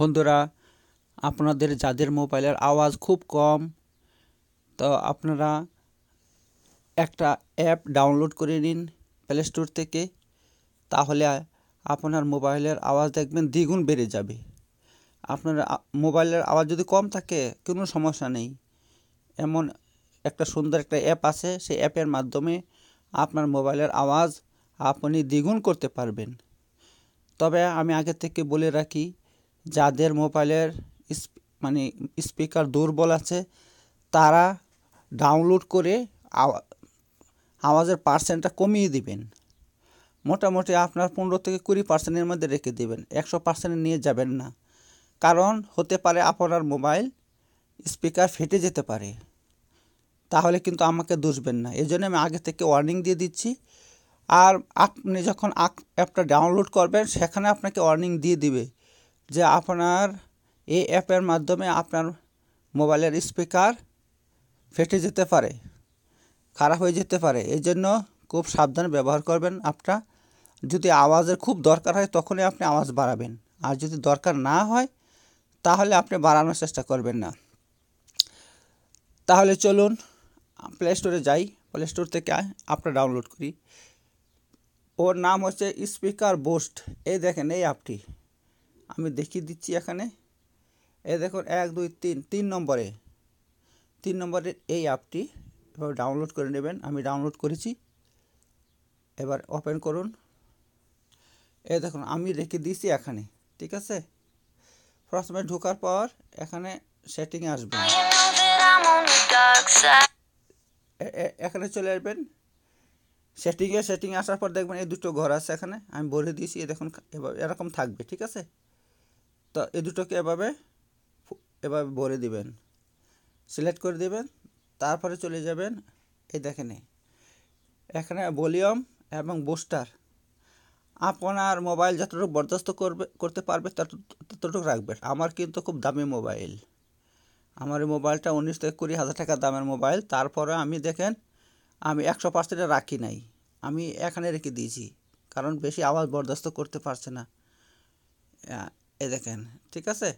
বন্ধুরা আপনাদের যাদের মোবাইলের আওয়াজ খুব কম তো আপনারা একটা অ্যাপ ডাউনলোড করে নিন প্লে স্টোর থেকে তাহলে আপনার মোবাইলের আওয়াজ দেখবেন দ্বিগুণ বেড়ে যাবে আপনার মোবাইলের আওয়াজ যদি কম থাকে কোনো সমস্যা নেই এমন একটা সুন্দর একটা অ্যাপ আছে সেই অ্যাপের মাধ্যমে আপনার মোবাইলের আওয়াজ আপনি দ্বিগুণ করতে পারবেন তবে আমি আগে থেকে বলে রাখি যাদের মোবাইলের মানে স্পিকার দুর্বল আছে তারা ডাউনলোড করে আওয়াজের পার্সেন্টটা কমিয়ে দিবেন মোটামুটি আপনার পনেরো থেকে কুড়ি পার্সেন্টের মধ্যে রেখে দেবেন একশো পার্সেন্ট নিয়ে যাবেন না কারণ হতে পারে আপনার মোবাইল স্পিকার ফেটে যেতে পারে তাহলে কিন্তু আমাকে দুষবেন না এই আমি আগে থেকে ওয়ার্নিং দিয়ে দিচ্ছি আর আপনি যখন অ্যাপটা ডাউনলোড করবেন সেখানে আপনাকে ওয়ার্নিং দিয়ে দিবে যে আপনার এই অ্যাপের মাধ্যমে আপনার মোবাইলের স্পিকার ফেটে যেতে পারে খারাপ হয়ে যেতে পারে এই জন্য খুব সাবধানে ব্যবহার করবেন আপনার যদি আওয়াজের খুব দরকার হয় তখনই আপনি আওয়াজ বাড়াবেন আর যদি দরকার না হয় তাহলে আপনি বাড়ানোর চেষ্টা করবেন না তাহলে চলুন প্লে স্টোরে যাই প্লে স্টোর থেকে আপনার ডাউনলোড করি ওর নাম হচ্ছে স্পিকার বোস্ট এই দেখেন এই অ্যাপটি আমি দেখিয়ে দিচ্ছি এখানে এ দেখুন এক দুই তিন তিন নম্বরে তিন নম্বরের এই অ্যাপটি এবার ডাউনলোড করে নেবেন আমি ডাউনলোড করেছি এবার ওপেন করুন এ দেখুন আমি রেখে দিয়েছি এখানে ঠিক আছে প্রথমে ঢোকার পর এখানে সেটিং আসবে এখানে চলে আসবেন সেটিংয়ে সেটিং আসার পর দেখবেন এই দুটো ঘর আছে এখানে আমি বলে দিয়েছি এ দেখুন এবার এরকম থাকবে ঠিক আছে তা এ দুটোকে এভাবে এভাবে ভরে দিবেন সিলেক্ট করে দিবেন তারপরে চলে যাবেন এই দেখেন এখানে ভলিউম এবং বুস্টার আপনার মোবাইল যতটুকু বরদাস্ত করবে করতে পারবে ততটুকু রাখবেন আমার কিন্তু খুব দামি মোবাইল আমার এই মোবাইলটা উনিশ থেকে কুড়ি হাজার টাকা দামের মোবাইল তারপরে আমি দেখেন আমি একশো পার্সেন্ট রাখি নাই আমি এখানে রেখে দিয়েছি কারণ বেশি আওয়াজ বরদাস্ত করতে পারছে না এ দেখেন ঠিক আছে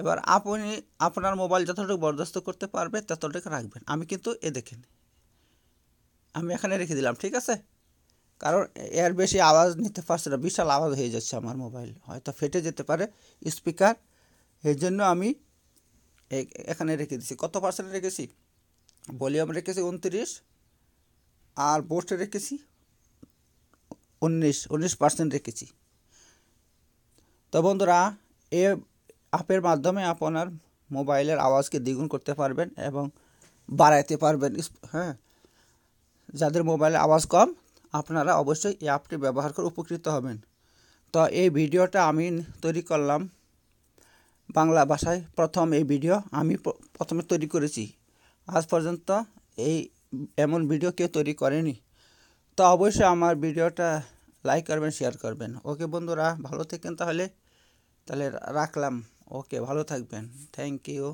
এবার আপনি আপনার মোবাইল যতটুকু বরদাস্ত করতে পারবে ততটুকু রাখবেন আমি কিন্তু এ দেখেন আমি এখানে রেখে দিলাম ঠিক আছে কারণ এর বেশি আওয়াজ নিতে পারছে না বিশাল আওয়াজ হয়ে যাচ্ছে আমার মোবাইল হয়তো ফেটে যেতে পারে স্পিকার এর জন্য আমি এখানে রেখে দিছি কত পার্সেন্ট রেখেছি ভলিউম রেখেছি উনত্রিশ আর বোস্ট রেখেছি উনিশ উনিশ পার্সেন্ট রেখেছি তো বন্ধুরা এ অ্যাপের মাধ্যমে আপনার মোবাইলের আওয়াজকে দ্বিগুণ করতে পারবেন এবং বাড়াইতে পারবেন হ্যাঁ যাদের মোবাইলের আওয়াজ কম আপনারা অবশ্যই এই অ্যাপটি ব্যবহার করে উপকৃত হবেন তো এই ভিডিওটা আমি তৈরি করলাম বাংলা ভাষায় প্রথম এই ভিডিও আমি প্রথমে তৈরি করেছি আজ পর্যন্ত এই এমন ভিডিও কেউ তৈরি করেনি তো অবশ্যই আমার ভিডিওটা লাইক করবেন শেয়ার করবেন ওকে বন্ধুরা ভালো থাকেন তাহলে তাহলে রাখলাম ওকে ভালো থাকবেন থ্যাংক ইউ